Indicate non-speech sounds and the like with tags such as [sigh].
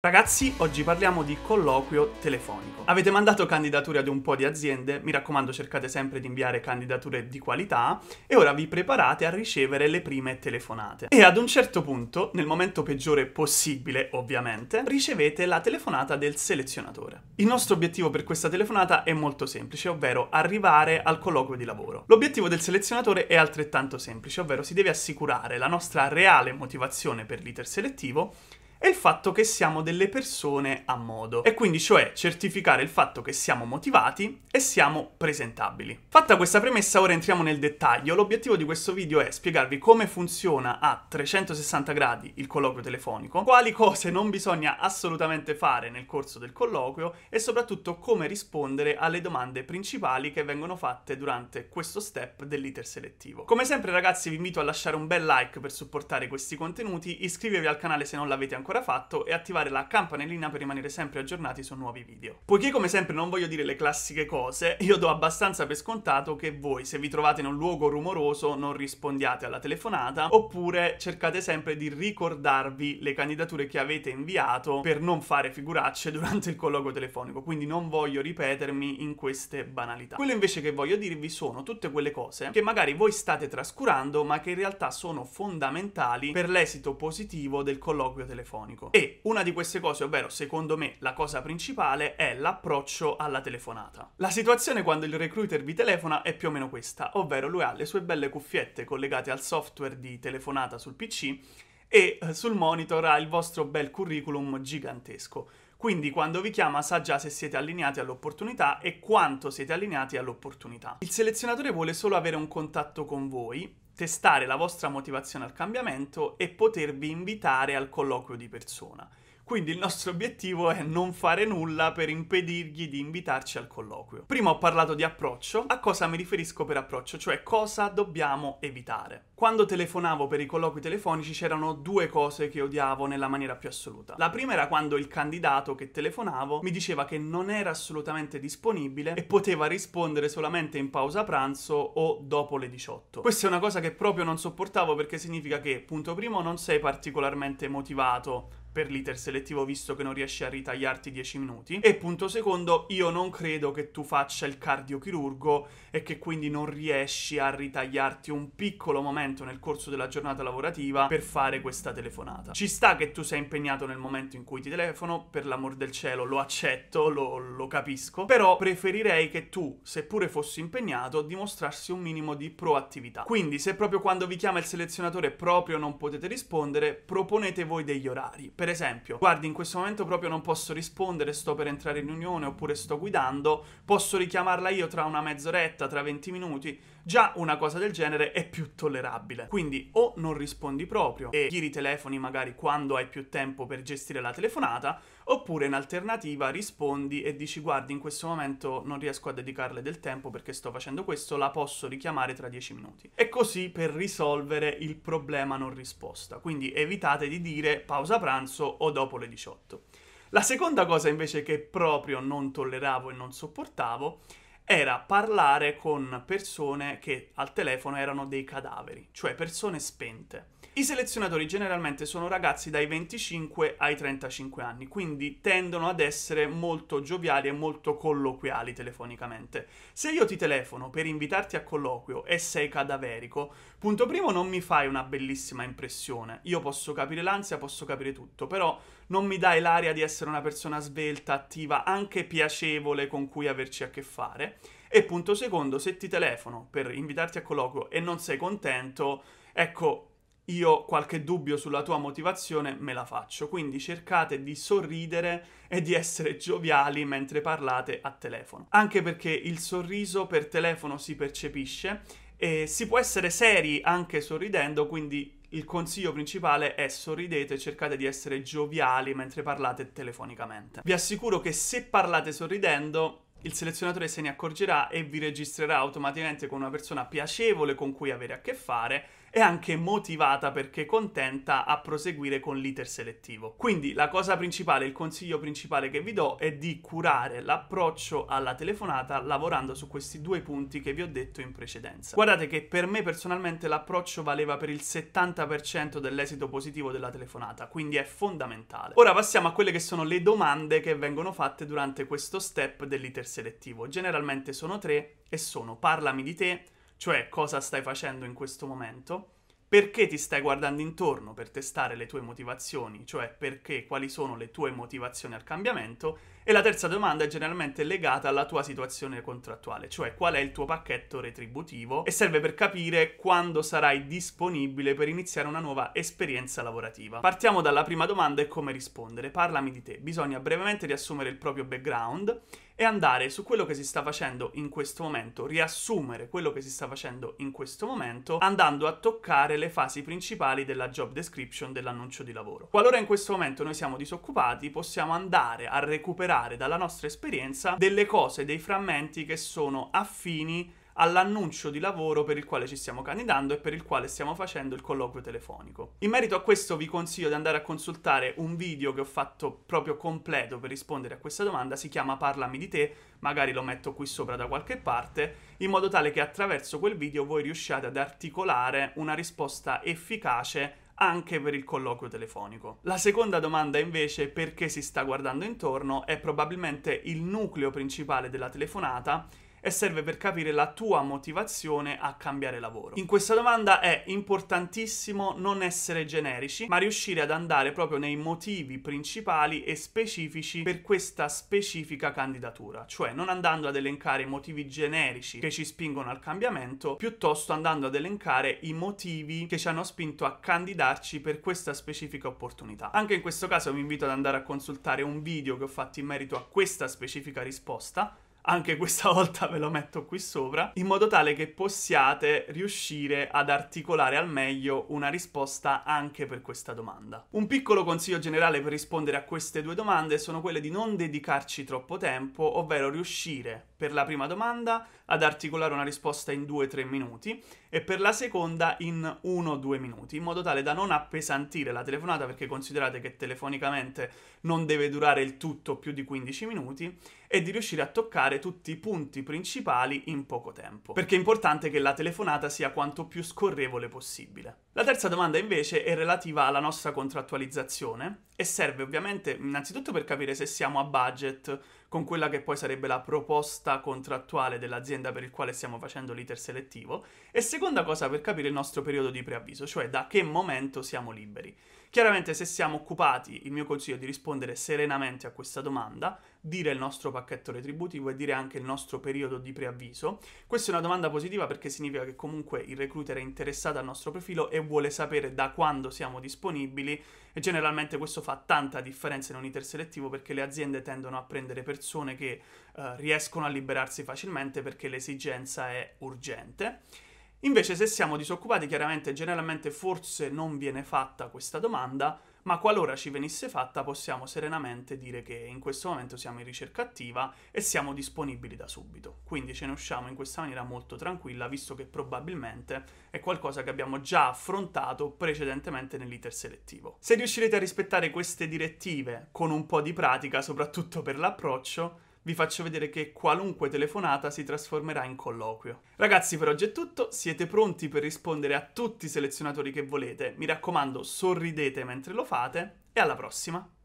Ragazzi, oggi parliamo di colloquio telefonico. Avete mandato candidature ad un po' di aziende, mi raccomando cercate sempre di inviare candidature di qualità e ora vi preparate a ricevere le prime telefonate. E ad un certo punto, nel momento peggiore possibile ovviamente, ricevete la telefonata del selezionatore. Il nostro obiettivo per questa telefonata è molto semplice, ovvero arrivare al colloquio di lavoro. L'obiettivo del selezionatore è altrettanto semplice, ovvero si deve assicurare la nostra reale motivazione per l'iter selettivo è il fatto che siamo delle persone a modo e quindi cioè certificare il fatto che siamo motivati e siamo presentabili. Fatta questa premessa ora entriamo nel dettaglio, l'obiettivo di questo video è spiegarvi come funziona a 360 gradi il colloquio telefonico, quali cose non bisogna assolutamente fare nel corso del colloquio e soprattutto come rispondere alle domande principali che vengono fatte durante questo step dell'iter selettivo. Come sempre ragazzi vi invito a lasciare un bel like per supportare questi contenuti, iscrivervi al canale se non l'avete ancora ancora fatto e attivare la campanellina per rimanere sempre aggiornati su nuovi video. Poiché come sempre non voglio dire le classiche cose, io do abbastanza per scontato che voi se vi trovate in un luogo rumoroso non rispondiate alla telefonata oppure cercate sempre di ricordarvi le candidature che avete inviato per non fare figuracce durante il colloquio telefonico, quindi non voglio ripetermi in queste banalità. Quello invece che voglio dirvi sono tutte quelle cose che magari voi state trascurando ma che in realtà sono fondamentali per l'esito positivo del colloquio telefonico telefonico. E una di queste cose, ovvero secondo me la cosa principale, è l'approccio alla telefonata. La situazione quando il recruiter vi telefona è più o meno questa, ovvero lui ha le sue belle cuffiette collegate al software di telefonata sul PC e eh, sul monitor ha il vostro bel curriculum gigantesco. Quindi quando vi chiama sa già se siete allineati all'opportunità e quanto siete allineati all'opportunità. Il selezionatore vuole solo avere un contatto con voi testare la vostra motivazione al cambiamento e potervi invitare al colloquio di persona. Quindi il nostro obiettivo è non fare nulla per impedirgli di invitarci al colloquio. Prima ho parlato di approccio, a cosa mi riferisco per approccio, cioè cosa dobbiamo evitare. Quando telefonavo per i colloqui telefonici c'erano due cose che odiavo nella maniera più assoluta. La prima era quando il candidato che telefonavo mi diceva che non era assolutamente disponibile e poteva rispondere solamente in pausa pranzo o dopo le 18. Questa è una cosa che proprio non sopportavo perché significa che, punto primo, non sei particolarmente motivato per l'iter selettivo visto che non riesci a ritagliarti 10 minuti e punto secondo io non credo che tu faccia il cardiochirurgo e che quindi non riesci a ritagliarti un piccolo momento momento nel corso della giornata lavorativa per fare questa telefonata. Ci sta che tu sei impegnato nel momento in cui ti telefono, per l'amor del cielo lo accetto, lo, lo capisco, però preferirei che tu, seppure fossi impegnato, dimostrassi un minimo di proattività. Quindi se proprio quando vi chiama il selezionatore proprio non potete rispondere, proponete voi degli orari. Per esempio, guardi in questo momento proprio non posso rispondere, sto per entrare in unione oppure sto guidando, posso richiamarla io tra una mezz'oretta, tra 20 minuti già una cosa del genere è più tollerabile. Quindi o non rispondi proprio e giri telefoni magari quando hai più tempo per gestire la telefonata, oppure in alternativa rispondi e dici guardi in questo momento non riesco a dedicarle del tempo perché sto facendo questo, la posso richiamare tra 10 minuti. E così per risolvere il problema non risposta. Quindi evitate di dire pausa pranzo o dopo le 18. La seconda cosa invece che proprio non tolleravo e non sopportavo era parlare con persone che al telefono erano dei cadaveri, cioè persone spente. I selezionatori generalmente sono ragazzi dai 25 ai 35 anni, quindi tendono ad essere molto gioviali e molto colloquiali telefonicamente. Se io ti telefono per invitarti a colloquio e sei cadaverico, punto primo non mi fai una bellissima impressione. Io posso capire l'ansia, posso capire tutto, però non mi dai l'aria di essere una persona svelta, attiva, anche piacevole con cui averci a che fare. E punto secondo, se ti telefono per invitarti a colloquio e non sei contento, ecco, io qualche dubbio sulla tua motivazione me la faccio, quindi cercate di sorridere e di essere gioviali mentre parlate a telefono, anche perché il sorriso per telefono si percepisce e si può essere seri anche sorridendo, quindi il consiglio principale è sorridete e cercate di essere gioviali mentre parlate telefonicamente. Vi assicuro che se parlate sorridendo, il selezionatore se ne accorgerà e vi registrerà automaticamente con una persona piacevole con cui avere a che fare e anche motivata perché contenta a proseguire con l'iter selettivo. Quindi la cosa principale, il consiglio principale che vi do è di curare l'approccio alla telefonata lavorando su questi due punti che vi ho detto in precedenza. Guardate che per me personalmente l'approccio valeva per il 70% dell'esito positivo della telefonata, quindi è fondamentale. Ora passiamo a quelle che sono le domande che vengono fatte durante questo step dell'iter selettivo. Generalmente sono tre e sono parlami di te, cioè cosa stai facendo in questo momento, perché ti stai guardando intorno per testare le tue motivazioni, cioè perché, quali sono le tue motivazioni al cambiamento, e la terza domanda è generalmente legata alla tua situazione contrattuale, cioè qual è il tuo pacchetto retributivo e serve per capire quando sarai disponibile per iniziare una nuova esperienza lavorativa. Partiamo dalla prima domanda e come rispondere. Parlami di te. Bisogna brevemente riassumere il proprio background e andare su quello che si sta facendo in questo momento, riassumere quello che si sta facendo in questo momento, andando a toccare le fasi principali della job description dell'annuncio di lavoro. Qualora in questo momento noi siamo disoccupati, possiamo andare a recuperare dalla nostra esperienza delle cose, dei frammenti che sono affini all'annuncio di lavoro per il quale ci stiamo candidando e per il quale stiamo facendo il colloquio telefonico. In merito a questo vi consiglio di andare a consultare un video che ho fatto proprio completo per rispondere a questa domanda, si chiama Parlami di te, magari lo metto qui sopra da qualche parte, in modo tale che attraverso quel video voi riusciate ad articolare una risposta efficace anche per il colloquio telefonico. La seconda domanda invece, perché si sta guardando intorno, è probabilmente il nucleo principale della telefonata e serve per capire la tua motivazione a cambiare lavoro. In questa domanda è importantissimo non essere generici, ma riuscire ad andare proprio nei motivi principali e specifici per questa specifica candidatura, cioè non andando ad elencare i motivi generici che ci spingono al cambiamento, piuttosto andando ad elencare i motivi che ci hanno spinto a candidarci per questa specifica opportunità. Anche in questo caso vi invito ad andare a consultare un video che ho fatto in merito a questa specifica risposta, anche questa [laughs] volta ve lo metto qui sopra, in modo tale che possiate riuscire ad articolare al meglio una risposta anche per questa domanda. Un piccolo consiglio generale per rispondere a queste due domande sono quelle di non dedicarci troppo tempo, ovvero riuscire per la prima domanda ad articolare una risposta in 2-3 minuti e per la seconda in 1-2 minuti, in modo tale da non appesantire la telefonata perché considerate che telefonicamente non deve durare il tutto più di 15 minuti e di riuscire a toccare tutti i punti principali in poco tempo, perché è importante che la telefonata sia quanto più scorrevole possibile. La terza domanda invece è relativa alla nostra contrattualizzazione e serve ovviamente innanzitutto per capire se siamo a budget con quella che poi sarebbe la proposta contrattuale dell'azienda per il quale stiamo facendo l'iter selettivo e seconda cosa per capire il nostro periodo di preavviso, cioè da che momento siamo liberi. Chiaramente se siamo occupati, il mio consiglio è di rispondere serenamente a questa domanda, dire il nostro pacchetto retributivo e dire anche il nostro periodo di preavviso. Questa è una domanda positiva perché significa che comunque il recruiter è interessato al nostro profilo e vuole sapere da quando siamo disponibili e generalmente questo fa tanta differenza in un iter selettivo perché le aziende tendono a prendere persone che eh, riescono a liberarsi facilmente perché l'esigenza è urgente. Invece se siamo disoccupati chiaramente generalmente forse non viene fatta questa domanda, ma qualora ci venisse fatta possiamo serenamente dire che in questo momento siamo in ricerca attiva e siamo disponibili da subito. Quindi ce ne usciamo in questa maniera molto tranquilla, visto che probabilmente è qualcosa che abbiamo già affrontato precedentemente nell'iter selettivo. Se riuscirete a rispettare queste direttive con un po' di pratica, soprattutto per l'approccio, vi faccio vedere che qualunque telefonata si trasformerà in colloquio. Ragazzi per oggi è tutto, siete pronti per rispondere a tutti i selezionatori che volete, mi raccomando sorridete mentre lo fate e alla prossima!